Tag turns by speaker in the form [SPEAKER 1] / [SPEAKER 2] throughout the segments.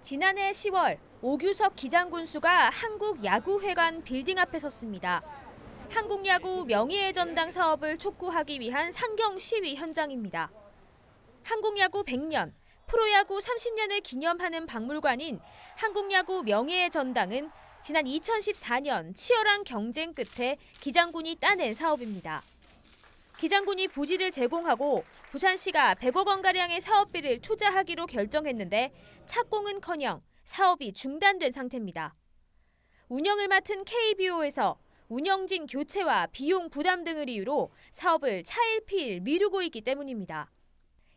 [SPEAKER 1] 지난해 10월 오규석 기장군수가 한국야구회관 빌딩 앞에 섰습니다. 한국야구 명의의 전당 사업을 촉구하기 위한 상경 시위 현장입니다. 한국야구 100년, 프로야구 30년을 기념하는 박물관인 한국야구 명예의 전당은 지난 2014년 치열한 경쟁 끝에 기장군이 따낸 사업입니다. 기장군이 부지를 제공하고 부산시가 100억 원가량의 사업비를 투자하기로 결정했는데 착공은커녕 사업이 중단된 상태입니다. 운영을 맡은 KBO에서 운영진 교체와 비용 부담 등을 이유로 사업을 차일피일 미루고 있기 때문입니다.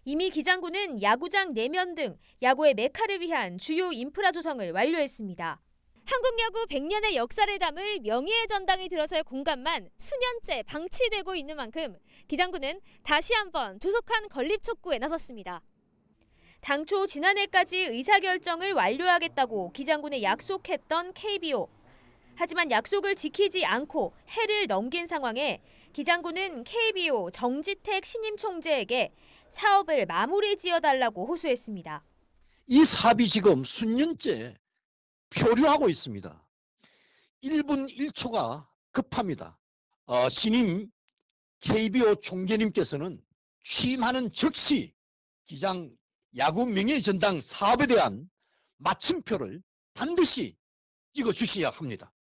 [SPEAKER 1] 이미 기장군은 야구장 내면 등 야구의 메카를 위한 주요 인프라 조성을 완료했습니다. 한국 야구 100년의 역사를 담을 명예의 전당이 들어설 공간만 수년째 방치되고 있는 만큼 기장군은 다시 한 번 두속한 건립 촉구에 나섰습니다. 당초 지난해까지 의사결정을 완료하겠다고 기장군에 약속했던 KBO. 하지만 약속을 지키지 않고 해를 넘긴 상황에 기장군은 KBO 정지택 신임 총재에게 사업을 마무리 지어달라고 호소했습니다.
[SPEAKER 2] 이 사업이 지금 수년째 표류하고 있습니다. 1분 1초가 급합니다. 어, 신임 KBO 총재님께서는 취임하는 즉시 기장 야구 명예전당 사업에 대한 마침표를 반드시 찍어주셔야 합니다.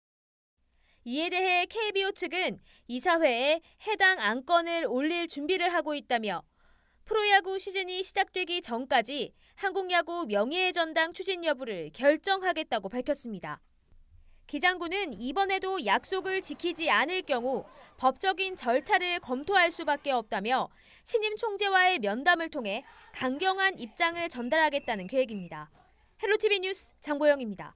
[SPEAKER 1] 이에 대해 KBO 측은 이사회에 해당 안건을 올릴 준비를 하고 있다며 프로야구 시즌이 시작되기 전까지 한국야구 명예의 전당 추진 여부를 결정하겠다고 밝혔습니다. 기장군은 이번에도 약속을 지키지 않을 경우 법적인 절차를 검토할 수밖에 없다며 신임 총재와의 면담을 통해 강경한 입장을 전달하겠다는 계획입니다. 헬로티비 뉴스 장보영입니다.